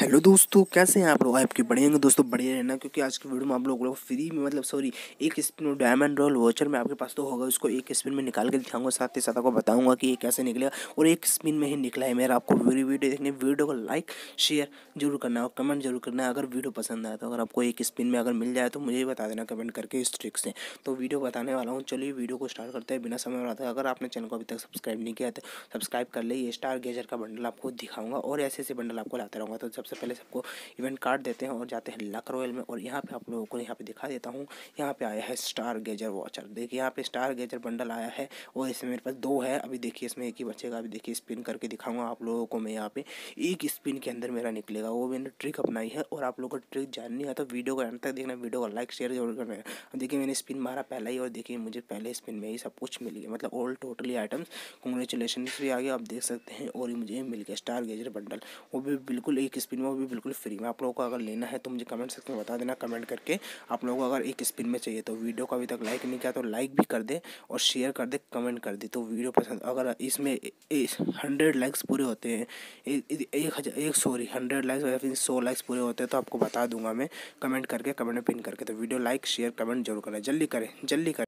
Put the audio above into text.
hello दोस्तों कैसे हैं आप लोग आपके बढ़िया होंगे दोस्तों बढ़िया रहना क्योंकि आज की वीडियो में आप लोग को फ्री में मतलब सॉरी एक स्पिन डायमंड रोल वॉचर में आपके पास तो होगा उसको एक स्पिन में निकाल के दिखाऊंगा साथ ही साथ आपको बताऊंगा कि ये कैसे निकलेगा और एक स्पिन में ही निकला है मेरा आपको वीडियो वीडियो देखने वीडियो को लाइक शेयर जरूर करना और कमेंट जरूर करना अगर वीडियो पसंद आया तो अगर आपको एक स्पिन में अगर मिल जाए तो मुझे बता देना कमेंट करके इस ट्रिक से तो वीडियो बताने वाला हूँ चलिए वीडियो को स्टार्ट करते हैं बिना समय बताते अगर आपने चैनल को अभी तक सब्सक्राइब नहीं किया तो सब्सक्राइब कर ले स्टार गेजर का बंडल आपको दिखाऊंगा और ऐसे ऐसे बंडल आपको लाते रहूँगा तो सबसे पहले सबको इवेंट कार्ड देते हैं और जाते हैं लक रॉयल में और यहाँ पे आप लोगों को यहाँ पे दिखा देता हूँ यहाँ पे आया है स्टार गेजर वॉचर देखिए यहाँ पे स्टार गेजर बंडल आया है और इसमें मेरे पास दो है अभी देखिए इसमें एक ही बचेगा अभी देखिए स्पिन करके दिखाऊंगा आप लोगों को मैं यहाँ पे एक स्पिन के अंदर मेरा निकलेगा वो मैंने ट्रिक अपनाई है और आप लोगों को ट्रिक जाननी है तो वीडियो को अंत तक देखना वीडियो को लाइक शेयर जरूर करना है देखिए मैंने स्पिन मारा पहला ही और देखिए मुझे पहले स्पिन में ही सब कुछ मिल गया मतलब ऑल टोटली आइटम्स कॉन्ग्रेचुलेशन भी आ गया आप देख सकते हैं और मुझे मिल गया स्टार गेजर बंडल वो भी बिल्कुल एक स्पिन में वो भी बिल्कुल फ्री में आप लोगों को अगर लेना है तो मुझे कमेंट सेक्शन में बता देना कमेंट करके आप लोगों को अगर एक स्पिन में चाहिए तो वीडियो को अभी तक लाइक नहीं किया तो लाइक भी कर दे और शेयर कर दे कमेंट कर दे तो वीडियो पसंद अगर इसमें हंड्रेड लाइक्स पूरे होते हैं एक हज़ार एक सॉरी हंड्रेड लाइक्स या फिर सौ लाइक्स पूरे होते हैं तो आपको बता दूंगा मैं कमेंट करके कमेंट में पिन करके तो वीडियो लाइक शेयर कमेंट जरूर करें जल्दी करें जल्दी करें